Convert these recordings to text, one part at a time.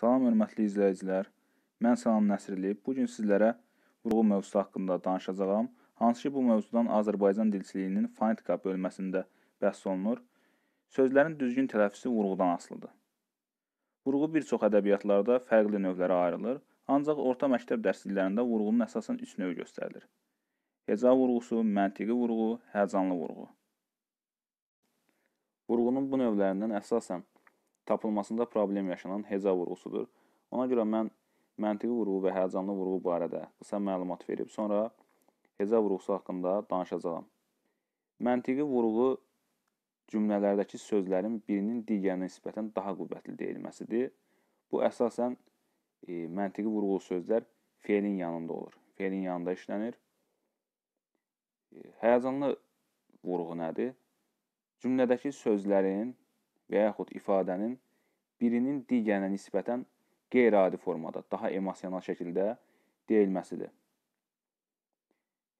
Salam hörmətli izləyicilər. Mən Salam Nəsirli. Bu gün sizlərə vurğu mövzusu haqqında danışacağam. Hansı ki bu mövzudan Azərbaycan dilçiliyinin fonetika bölməsində bəhs olunur. Sözlərin düzgün tələffüsü vurğudan asılıdır. Vurğu bir çox ədəbiyyatlarda fərqli növlərə ayrılır, ancaq orta məktəb dərsliklərində vurğunun əsasən 3 növü göstərilir. Heca vurğusu, məntiqi vurğu, həcanlı vurğu. Vurğunun bu növlərindən əsasən tapılmasında problem yaşanan heca vurğusudur. Ona görə mən məntiqi vurğu və həyəcanlı vurğu barədə qısa məlumat verib, sonra heca vurğusu haqqında danışacağam. Məntiqi vurğu cümlələrdəki sözlərin birinin digərinə nisbətən daha qüvvətli deyilməsidir. Bu əsasən e, məntiqi vurğulu sözlər feilin yanında olur. Feilin yanında işlənir. E, həyəcanlı vurğu nədir? Cümlədəki sözlərin və yaxud ifadənin birinin digərinə nisbətən qeyri-adi formada, daha emosional şəkildə deyilməsidir.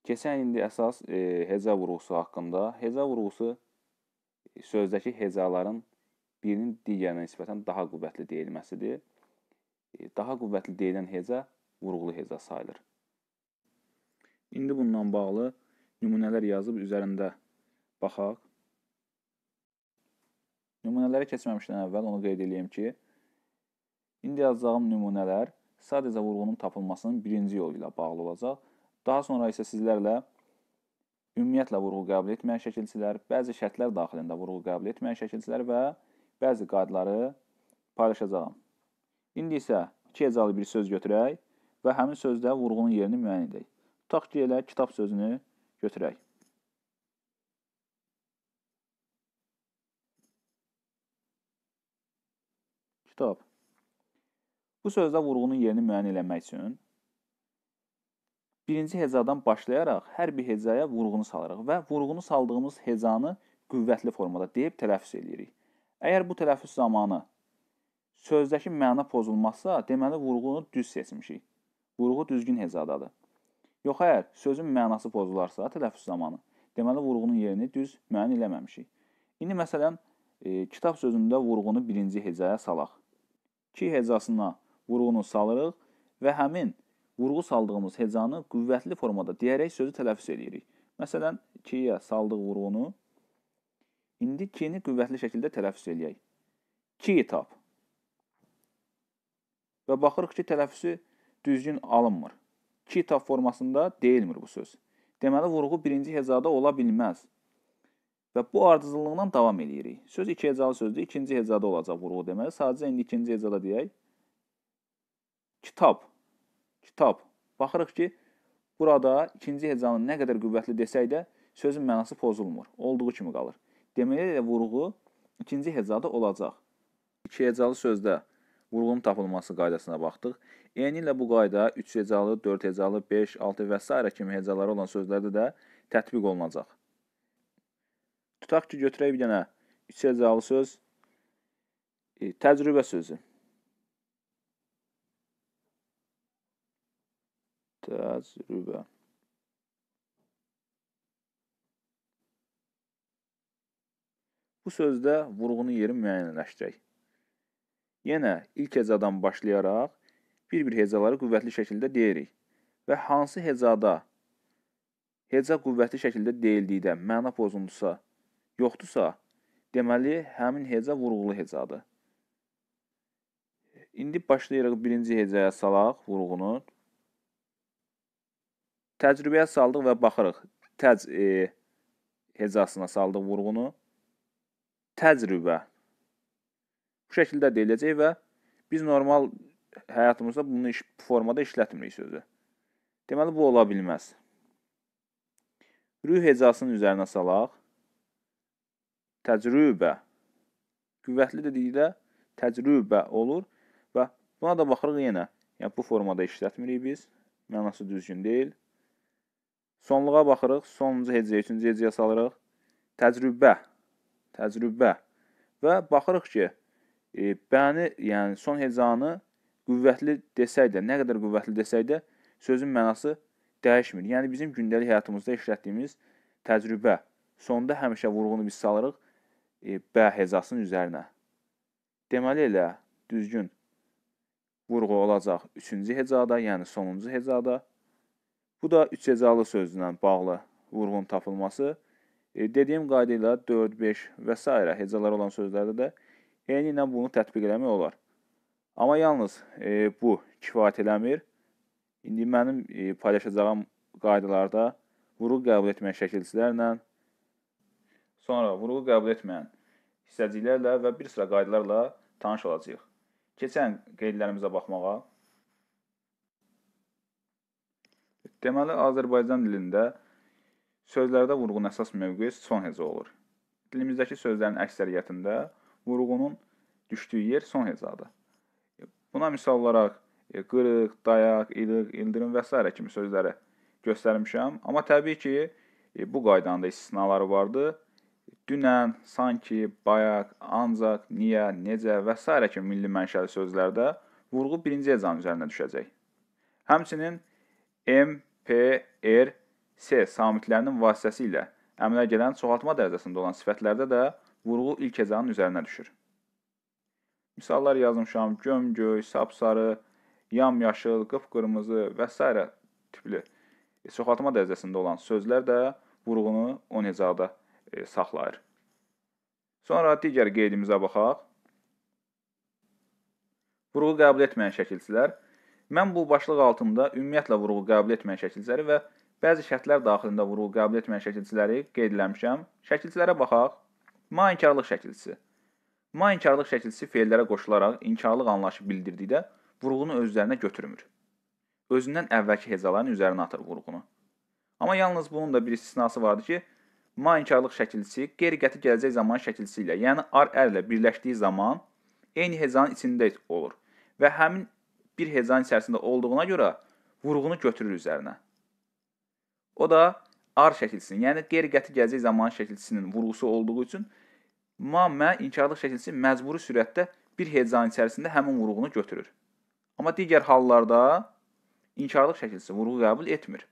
Keçən indi əsas e, heca vurğusu haqqında. Heca vurğusu e, sözdəki hecaların birinin digərinə nisbətən daha qüvvətli deyilməsidir. E, daha qüvvətli deyilən heca vurğulu heca sayılır. İndi bununla bağlı nümunələr yazıb üzərində baxaq. Nümunələrə keçməmişdən əvvəl onu qeyd edeyim ki, indi yazacağım nümunələr sadəcə vurğunun tapılmasının birinci yolu ilə bağlı olacaq. Daha sonra isə sizlərlə ümumiyyətlə vurğu qəbul etməyən şəkilçilər, bəzi şərtlər daxilində vurğu qəbul etməyən şəkilçilər və bəzi qaydaları paylaşacağam. İndi isə iki hecalı bir söz götürək və həmin sözdə vurğunun yerini müəyyən edək. Tutaq ki, elə kitab sözünü götürək. Kitab. Bu sözdə vurğunun yerini müəyyən eləmək üçün birinci hecadan başlayaraq hər bir hecaya vurğunu salırıq və vurğunu saldığımız hecanı qüvvətli formada deyib tələffüz eləyirik. Əgər bu tələffüz zamanı sözdəki məna pozulmazsa, deməli vurğunu düz seçmişik. Vurğu düzgün hecadadır. Yox əgər sözün mənası pozularsa tələffüz zamanı, deməli vurğunun yerini düz müəyyən eləməmişik. İndi məsələn, e, kitab sözündə vurğunu birinci hecaya salaq ki hecasına vurğunu salırıq və həmin vurğu saldığımız hecanı qüvvətli formada deyərək sözü tələffüz edirik. Məsələn, kiyə saldıq vurğunu. İndi kini qüvvətli şəkildə tələffüz eləyək. Kitab. Və baxırıq ki, tələffüzü düzgün alınmır. Kitab formasında deyilmir bu söz. Deməli, vurğu birinci hecada ola bilməz. Və bu ardıcıllıqla davam eləyirik. Söz iki hecalı sözdür. İkinci hecada olacaq vurğu deməli. Sadəcə indi ikinci hecada deyək. Kitab. Kitab. Baxırıq ki, burada ikinci hecanı nə qədər qüvvətli desək də sözün mənası pozulmur. Olduğu kimi qalır. Deməli də vurğu ikinci hecada olacaq. İki hecalı sözdə vurğunun tapılması qaydasına baxdıq. Eyni ilə bu qayda 3 hecalı, 4 hecalı, 5, 6 və s. kimi hecaları olan sözlərdə də tətbiq olunacaq. Tutaq ki, götürək bir dənə üç hecalı söz, e, təcrübə sözü. Təcrübə. Bu sözdə vurğunun yeri müəyyənləşdirək. Yenə ilk hecadan başlayaraq bir-bir hecaları qüvvətli şəkildə deyirik və hansı hecada heca qüvvətli şəkildə deyildikdə məna pozuntusa yoxdursa, deməli həmin heca vurğulu hecadır. İndi başlayırıq birinci hecaya salaq vurğunu. Təcrübəyə saldıq və baxırıq. Təc e, hecasına saldıq vurğunu. Təcrübə. Bu şəkildə deyiləcək və biz normal həyatımızda bunu iş, formada işlətmirik sözü. Deməli bu ola bilməz. Rüh hecasının üzərinə salaq təcrübə. Qüvvətli dedikdə təcrübə olur və buna da baxırıq yenə. Yəni bu formada işlətmirik biz. Mənası düzgün deyil. Sonluğa baxırıq. Sonuncu hecə, üçüncü hecəyə salırıq. Təcrübə. Təcrübə. Və baxırıq ki, e, bəni, yəni son hecanı qüvvətli desək də, nə qədər qüvvətli desək də, sözün mənası dəyişmir. Yəni bizim gündəlik həyatımızda işlətdiyimiz təcrübə. Sonda həmişə vurğunu biz salırıq E, bə hezasının üzərinə. Deməli elə düzgün vurğu olacaq 3-cü hecada, yəni sonuncu hecada. Bu da 3 hecalı sözlə bağlı vurğun tapılması. E, dediyim qayda ilə 4, 5 və s. hecalar olan sözlərdə də eyni ilə bunu tətbiq eləmək olar. Amma yalnız e, bu kifayət eləmir. İndi mənim e, paylaşacağım qaydalarda vurğu qəbul etmə şəkilçilərlə Sonra vurğu qəbul etməyən hissəciklərlə və bir sıra qaydalarla tanış olacağıq. Keçən qeydlərimizə baxmağa. Deməli, Azərbaycan dilində sözlərdə vurğunun əsas mövqeyi son hecə olur. Dilimizdəki sözlərin əksəriyyətində vurğunun düşdüyü yer son hecadır. Buna misal olaraq e, qırıq, dayaq, ilıq, ildirim və s. kimi sözləri göstərmişəm, amma təbii ki, e, bu qaydanın da istisnaları vardır dünən, sanki, bayaq, ancaq, niyə, necə və s. kimi milli mənşəli sözlərdə vurğu birinci hecanın üzərinə düşəcək. Həmçinin M, P, R, S samitlərinin vasitəsilə əmələ gələn çoxaltma dərəcəsində olan sifətlərdə də vurğu ilk hecanın üzərinə düşür. Misallar yazmışam: gömgöy, sapsarı, yamyaşıl, qıpqırmızı və s. tipli e, çoxaltma dərəcəsində olan sözlər də vurğunu 10 hecada e, saxlayır. Sonra digər qeydimizə baxaq. Vurğu qəbul etməyən şəkilçilər. Mən bu başlıq altında ümumiyyətlə vurğu qəbul etməyən şəkilçiləri və bəzi şərtlər daxilində vurğu qəbul etməyən şəkilçiləri qeyd eləmişəm. Şəkilçilərə baxaq. Mainkarlıq şəkilçisi. Mainkarlıq şəkilçisi feillərə qoşularaq inkarlıq anlayışı bildirdikdə vurğunu öz üzərinə götürmür. Özündən əvvəlki hecaların üzərinə atır vurğunu. Amma yalnız bunun da bir istisnası vardı ki, Mainkarlıq şəkilçisi qeyri-qəti gələcək zaman şəkilçisi ilə, yəni r-r ilə birləşdiyi zaman eyni hecazın içində olur və həmin bir hecazın içərisində olduğuna görə vurğunu götürür üzərinə. O da r şəkilçisinin, yəni qeyri-qəti gələcək zaman şəkilçisinin vurğusu olduğu üçün mamə inkarlıq şəkilçisi məcburi sürətdə bir hecazın içərisində həmin vurğunu götürür. Amma digər hallarda inkarlıq şəkilçisi vurğu qəbul etmir.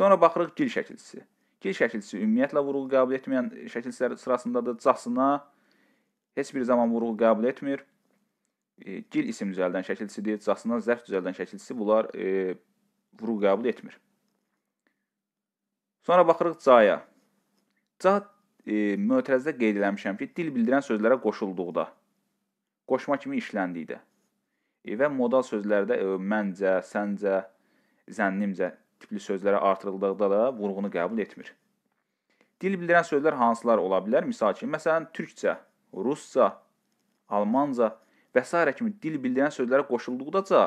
Sonra baxırıq gil şəkilçisi. Gil şəkilçisi ümumiyyətlə vurğu qəbul etməyən şəkilçilər sırasındadır. Casına heç bir zaman vurğu qəbul etmir. E, gil isim düzəldən şəkilçisidir. Casına zərf düzəldən şəkilçisi bunlar e, vurğu qəbul etmir. Sonra baxırıq caya. Ca e, mötərizdə qeyd eləmişəm ki, dil bildirən sözlərə qoşulduqda qoşma kimi işləndikdə e, və modal sözlərdə e, məncə, səncə, zənnimcə tipli sözlərə artırıldıqda da vurğunu qəbul etmir. Dil bildirən sözlər hansılar ola bilər? Misal kimi, məsələn, türkcə, rusca, almanca və s. kimi dil bildirən sözlərə qoşulduqdaca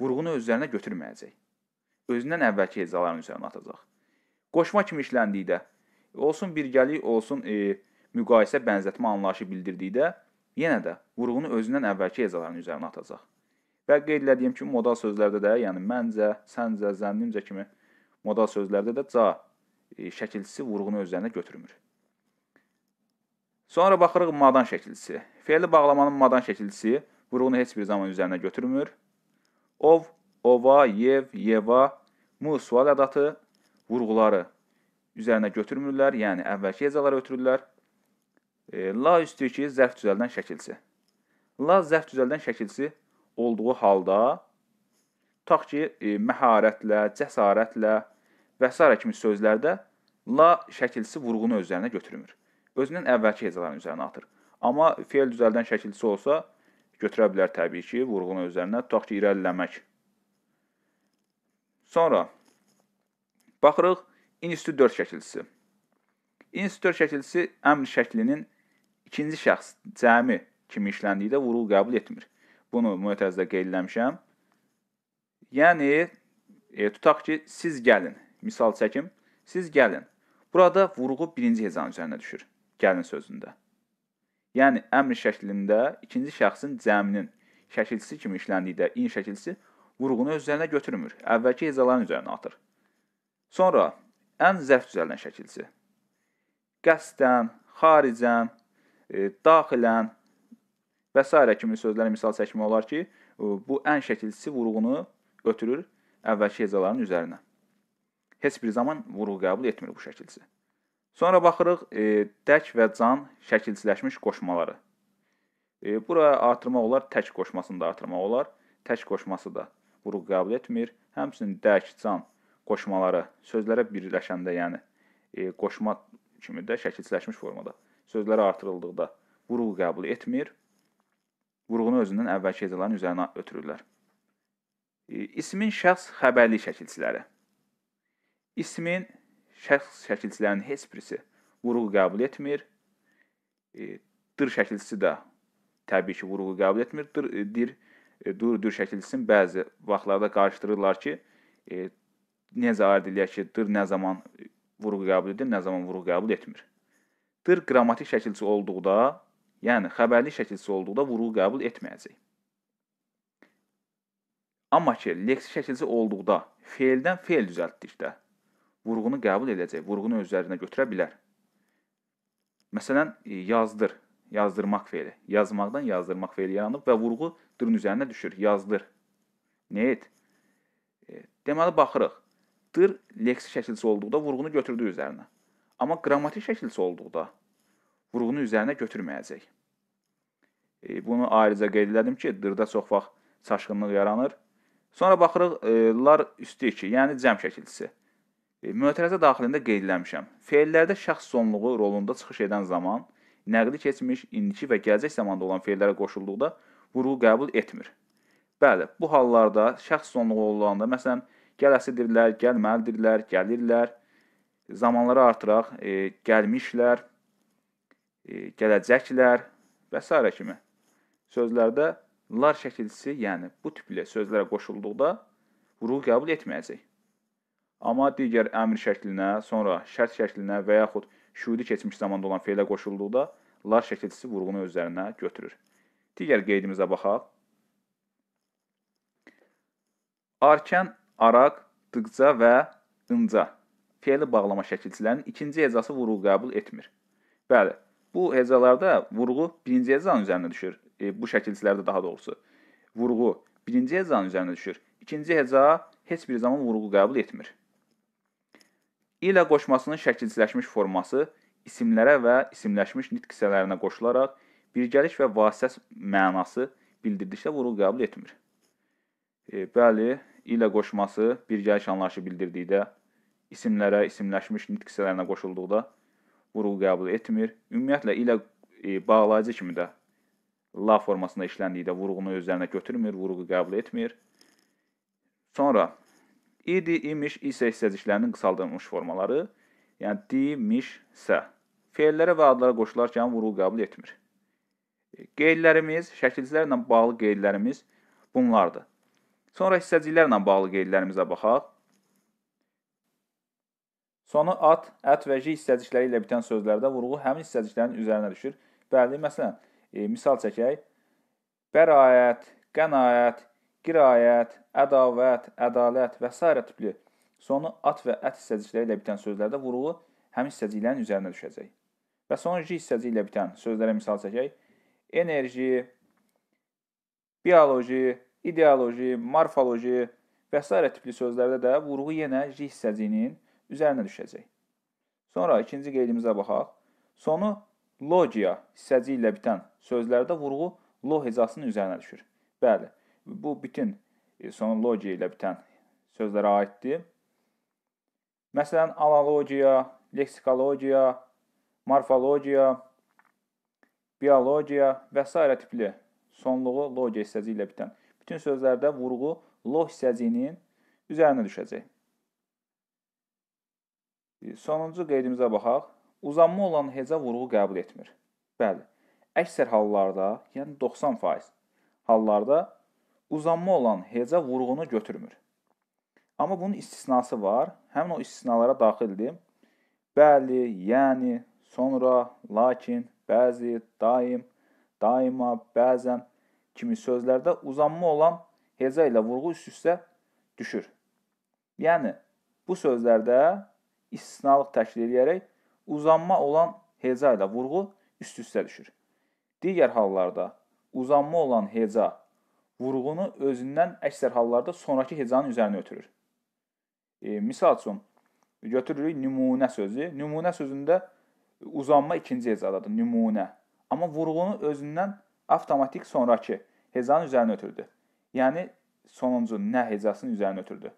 vurğunu özlərinə götürməyəcək. Özündən əvvəlki hecaların üzərinə atacaq. Qoşma kimi işləndikdə, olsun birgəlik, olsun e, müqayisə, bənzətmə anlayışı bildirdikdə yenə də vurğunu özündən əvvəlki hecaların üzərinə atacaq. Və qeyd elədiyim kimi modal sözlərdə də, yəni məncə, səncə, zənnimcə kimi modal sözlərdə də ca e, şəkilçisi vurğunu özlərinə götürmür. Sonra baxırıq madan şəkilçisi. Fe'li bağlamanın madan şəkilçisi vurğunu heç bir zaman üzərinə götürmür. Ov, ova, yev, yeva, mu sual ədatı vurğuları üzərinə götürmürlər, yəni əvvəlki hecalara ötürürlər. E, la üstü ki, zərf düzəldən şəkilçi. La zərf düzəldən şəkilçi olduğu halda tutaq ki, e, məharətlə, cəsarətlə və s. kimi sözlərdə la şəkilsi vurğunu özlərinə götürmür. Özündən əvvəlki hecaların üzərinə atır. Amma fe'l düzəldən şəkilsi olsa götürə bilər təbii ki, vurğunu özlərinə tutaq ki, irəliləmək. Sonra baxırıq institut 4 şəkilsi. İnstitut 4 şəkilsi əmr şəklinin ikinci şəxs cəmi kimi işləndikdə vuruq qəbul etmir. Bunu mütəzdə qeyd eləmişəm. Yəni, e, tutaq ki, siz gəlin. Misal çəkim, siz gəlin. Burada vurğu birinci hezanın üzərinə düşür, gəlin sözündə. Yəni, əmr şəklində ikinci şəxsin cəminin şəkilçisi kimi işləndikdə in şəkilçisi vurğunu öz üzərinə götürmür, əvvəlki hezaların üzərinə atır. Sonra, ən zərf düzələn şəkilçisi. Qəsdən, xaricən, e, daxilən, və s. kimi sözlərə misal çəkmək olar ki, bu ən şəkilçisi vurğunu ötürür əvvəlki hecaların üzərinə. Heç bir zaman vurğu qəbul etmir bu şəkilçi. Sonra baxırıq e, dək və can şəkilçiləşmiş qoşmaları. E, bura artırmaq olar, tək qoşmasını da artırmaq olar. Tək qoşması da vurğu qəbul etmir. Həmçinin dək, can qoşmaları sözlərə birləşəndə, yəni e, qoşma kimi də şəkilçiləşmiş formada sözlərə artırıldıqda vurğu qəbul etmir vurğunu özündən əvvəlki hecaların üzərinə ötürürlər. E, ismin şəxs xəbərli şəkilçiləri. İsmin şəxs şəkilçilərinin heç birisi vurğu qəbul etmir. E, dır şəkilçisi də təbii ki, vurğu qəbul etmir. Dır e, dir dur dur şəkilçisinin bəzi vaxtlarda qarışdırırlar ki, necə ayırd eləyək ki, dır nə zaman vurğu qəbul edir, nə zaman vurğu qəbul etmir. Dır qrammatik şəkilçi olduqda Yəni, xəbərli şəkilçisi olduqda vurğu qəbul etməyəcək. Amma ki, leksik şəkilçisi olduqda feildən feil düzəltdikdə vurğunu qəbul edəcək, vurğunu öz üzərinə götürə bilər. Məsələn, e, yazdır, yazdırmaq feili. Yazmaqdan yazdırmaq feili yaranıb və vurğu dırın üzərinə düşür, yazdır. Nə et? E, deməli, baxırıq. Dır leksik şəkilçisi olduqda vurğunu götürdü üzərinə. Amma qrammatik şəkilçisi olduqda vurğunu üzərinə götürməyəcək. E, bunu ayrıca qeyd elədim ki, dırda çox vaxt çaşqınlıq yaranır. Sonra baxırıq, e, lar üstü 2, yəni cəm şəkilçisi. E, Mötərizə daxilində qeyd eləmişəm. Feillərdə şəxs sonluğu rolunda çıxış edən zaman nəqli keçmiş, indiki və gələcək zamanda olan feillərə qoşulduqda vurğu qəbul etmir. Bəli, bu hallarda şəxs sonluğu olanda, məsələn, gələsidirlər, gəlməlidirlər, gəlirlər, zamanları artıraq e, gəlmişlər, E, gələcəklər və s. kimi sözlərdə lar şəkilçisi, yəni bu tipli sözlərə qoşulduqda vurğu qəbul etməyəcək. Amma digər əmr şəklinə, sonra şərt şəklinə və yaxud şüudi keçmiş zamanda olan fe'lə qoşulduqda lar şəkilçisi vurğunu özlərinə götürür. Digər qeydimizə baxaq. Arkən, araq, dıqca və ınca fe'li bağlama şəkilçilərinin ikinci hecası vurğu qəbul etmir. Bəli, Bu hecalarda vurğu birinci hecazın üzərinə düşür. E, bu şəkilçilərdə daha doğrusu. Vurğu birinci hecazın üzərinə düşür. İkinci heca heç bir zaman vurğu qəbul etmir. İlə qoşmasının şəkilçiləşmiş forması isimlərə və isimləşmiş nitq hissələrinə qoşularaq birgəlik və vasitə mənası bildirdikdə vurğu qəbul etmir. E, bəli, ilə qoşması birgəlik anlayışı bildirdikdə isimlərə, isimləşmiş nitq hissələrinə qoşulduqda qurul qəbul etmir. Ümumiyyətlə ilə e, bağlayıcı kimi də la formasında işləndikdə vurğunu özlərinə götürmür, vurğu qəbul etmir. Sonra idi, imiş, isə hissəciklərinin qısaldılmış formaları, yəni di, miş, sə feillərə və adlara qoşularkən vurğu qəbul etmir. Qeydlərimiz, şəkilcilərlə bağlı qeydlərimiz bunlardır. Sonra hissəciklərlə bağlı qeydlərimizə baxaq. Sonu at, ət və ji hissəcikləri ilə bitən sözlərdə vurğu həmin hissəciklərin üzərinə düşür. Bəli, məsələn, e, misal çəkək. Bəraət, qənaət, qiraət, ədavət, ədalət və s. tipli sonu at və ət hissəcikləri ilə bitən sözlərdə vurğu həmin hissəciklərin üzərinə düşəcək. Və sonu ji hissəciyi ilə bitən sözlərə misal çəkək. Enerji, bioloji, ideoloji, morfoloji və s. tipli sözlərdə də vurğu yenə ji hissəciyinin üzərinə düşəcək. Sonra ikinci qeydimizə baxaq. Sonu logiya hissəciyi ilə bitən sözlərdə vurğu lo hecasının üzərinə düşür. Bəli, bu bütün e, sonu logiya ilə bitən sözlərə aiddir. Məsələn, analogiya, leksikologiya, morfologiya, biologiya və s. tipli sonluğu logiya hissəciyi ilə bitən bütün sözlərdə vurğu lo hissəciyinin üzərinə düşəcək. Sonuncu qeydimizə baxaq. Uzanma olan heca vurğu qəbul etmir. Bəli, əksər hallarda, yəni 90% hallarda uzanma olan heca vurğunu götürmür. Amma bunun istisnası var. Həmin o istisnalara daxildir. Bəli, yəni, sonra, lakin, bəzi, daim, daima, bəzən kimi sözlərdə uzanma olan heca ilə vurğu üst-üstə düşür. Yəni bu sözlərdə istisnalıq təşkil edərək uzanma olan heca ilə vurğu üst-üstə düşür. Digər hallarda uzanma olan heca vurğunu özündən əksər hallarda sonrakı hecanın üzərinə ötürür. E, misal üçün götürürük nümunə sözü. Nümunə sözündə uzanma ikinci hecadadır, nümunə. Amma vurğunu özündən avtomatik sonrakı hezanın üzərinə ötürdü. Yəni sonuncu nə hezasının üzərinə ötürdü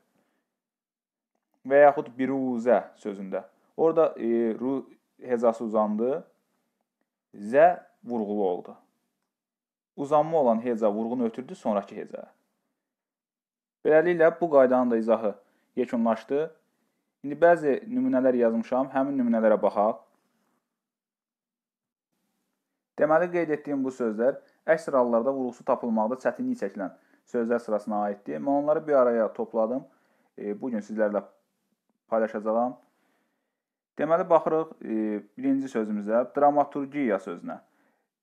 və yaxud biruzə sözündə. Orada e, ru hezası uzandı. Zə vurğulu oldu. Uzanma olan heza vurğunu ötürdü sonrakı hezaya. Beləliklə bu qaydanın da izahı yekunlaşdı. İndi bəzi nümunələr yazmışam. Həmin nümunələrə baxaq. Deməli qeyd etdiyim bu sözlər əks hallarda vurğusu tapılmaqda çətinlik çəkilən sözlər sırasına aiddir. Mən onları bir araya topladım. E, bu gün sizlərlə paylaşacağam. Deməli, baxırıq e, birinci sözümüzə, dramaturgiya sözünə.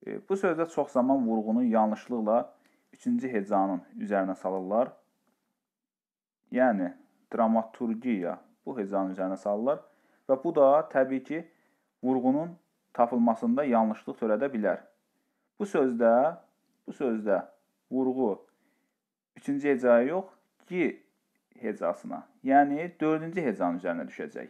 E, bu sözdə çox zaman vurğunu yanlışlıqla 3-cü hecanın üzərinə salırlar. Yəni, dramaturgiya bu hecanın üzərinə salırlar və bu da təbii ki, vurğunun tapılmasında yanlışlıq törədə bilər. Bu sözdə, bu sözdə vurğu 3-cü hecaya yox, ki hecasına, yəni dördüncü hecanın üzərinə düşəcək.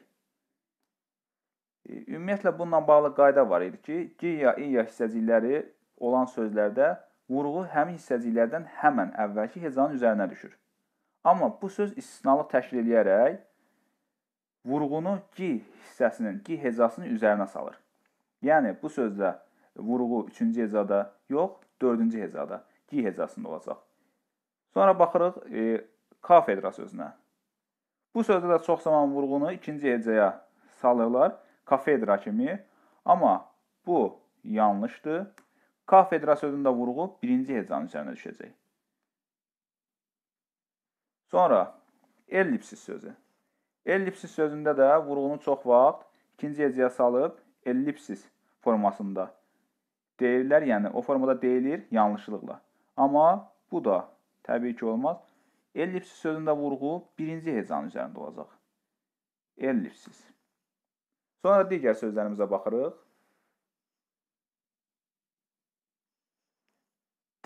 E, ümumiyyətlə, bununla bağlı qayda var idi ki, qiya, iya hissəcikləri olan sözlərdə vurğu həmin hissəciklərdən həmən əvvəlki hecanın üzərinə düşür. Amma bu söz istisnalı təşkil eləyərək vurğunu qi hissəsinin, qi hecasının üzərinə salır. Yəni bu sözdə vurğu 3-cü hecada yox, 4-cü hecada, qi hecasında olacaq. Sonra baxırıq, e, kafedra sözünə. Bu sözdə də çox zaman vurğunu ikinci ecəyə salırlar, kafedra kimi. Amma bu yanlışdır. Kafedra sözündə vurğu birinci hecanın üzərinə düşəcək. Sonra ellipsis sözü. Ellipsis sözündə də vurğunu çox vaxt ikinci ecəyə salıb ellipsis formasında deyirlər, yəni o formada deyilir yanlışlıqla. Amma bu da təbii ki olmaz. Ellipsis sözündə vurğu birinci hecazın üzərində olacaq. Ellipsis. Sonra digər sözlərimizə baxırıq.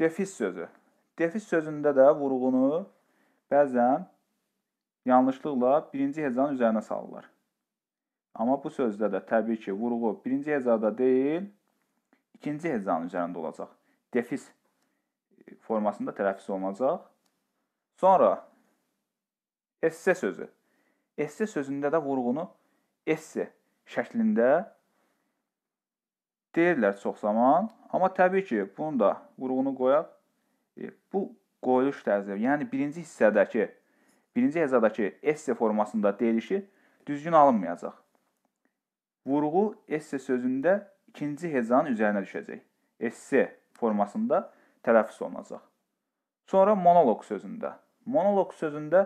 Defis sözü. Defis sözündə də vurğunu bəzən yanlışlıqla birinci hecazın üzərinə salırlar. Amma bu sözdə də təbii ki, vurğu birinci hecada deyil, ikinci hecazın üzərində olacaq. Defis formasında tələffüz olunacaq. Sonra esse sözü. Esse sözündə də vurğunu esse şəklində deyirlər çox zaman. Amma təbii ki, bunu da vurğunu qoyaq. E, bu qoyuluş tərzi, yəni birinci hissədəki, birinci hezadakı esse formasında deyilişi düzgün alınmayacaq. Vurğu esse sözündə ikinci hezanın üzərinə düşəcək. Esse formasında tələffüz olunacaq. Sonra monoloq sözündə Monoloq sözündə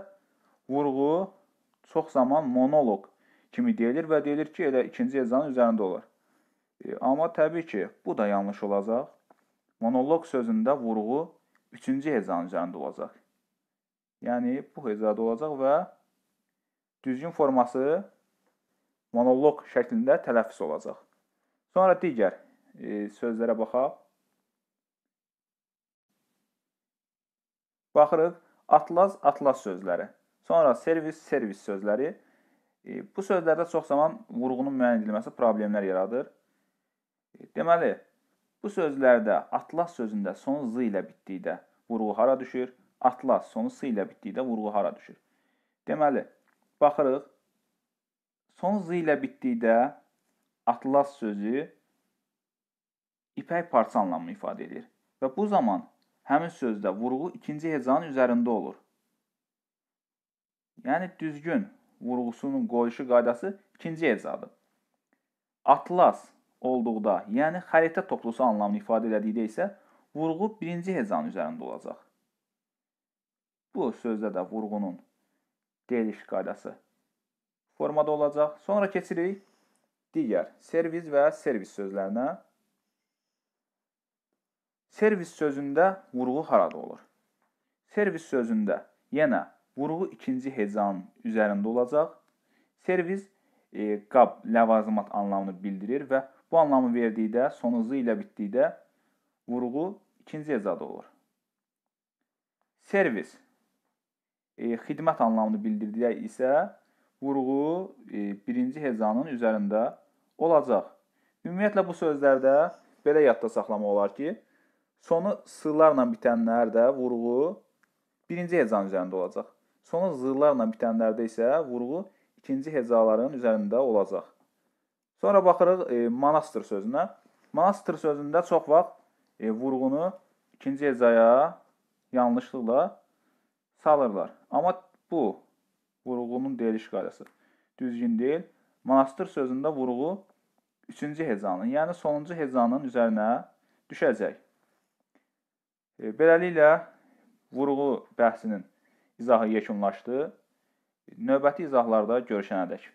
vurğu çox zaman monoloq kimi deyilir və deyilir ki, elə ikinci ecazın üzərində olar. E, amma təbii ki, bu da yanlış olacaq. Monoloq sözündə vurğu üçüncü hecazın üzərində olacaq. Yəni bu hecada olacaq və düzgün forması monoloq şəklində tələffüz olacaq. Sonra digər e, sözlərə baxaq. Baxırıq, Atlas, atlas sözləri. Sonra servis, servis sözləri. E, bu sözlərdə çox zaman vurğunun müəyyən edilməsi problemlər yaradır. E, deməli, bu sözlərdə atlas sözündə son z ilə bitdikdə vurğu hara düşür? Atlas sonu s ilə bitdikdə vurğu hara düşür? Deməli, baxırıq. Son z ilə bitdikdə atlas sözü ipək parça anlamını ifadə edir. Və bu zaman Həmin sözdə vurğu ikinci hecanın üzərində olur. Yəni düzgün vurğusunun qoyuşu qaydası ikinci hecadır. Atlas olduqda, yəni xəritə toplusu anlamını ifadə elədikdə isə vurğu birinci hecanın üzərində olacaq. Bu sözdə də vurğunun deyiliş qaydası formada olacaq. Sonra keçirik digər servis və servis sözlərinə. Servis sözündə vurğu harada olur? Servis sözündə yenə vurğu ikinci hecazın üzərində olacaq. Servis e, qab ləvazimat anlamını bildirir və bu anlamı verdikdə, sonuzu ilə bitdikdə vurğu ikinci hecazda olur. Servis e, xidmət anlamını bildirdiyə isə vurğu e, birinci hecazın üzərində olacaq. Ümumiyyətlə bu sözlərdə belə yadda saxlamaq olar ki, Sonu s-larla bitənlər də vurğu birinci hecanın üzərində olacaq. Sonu z-larla bitənlərdə isə vurğu ikinci hecaların üzərində olacaq. Sonra baxırıq e, manastır sözünə. Manastır sözündə çox vaxt e, vurğunu ikinci hecaya yanlışlıqla salırlar. Amma bu vurğunun deyiliş qaydası düzgün deyil. Manastır sözündə vurğu 3-cü hecanın, yəni sonuncu hecanın üzərinə düşəcək. E, beləliklə, vurğu bəhsinin izahı yekunlaşdı. Növbəti izahlarda görüşənədək.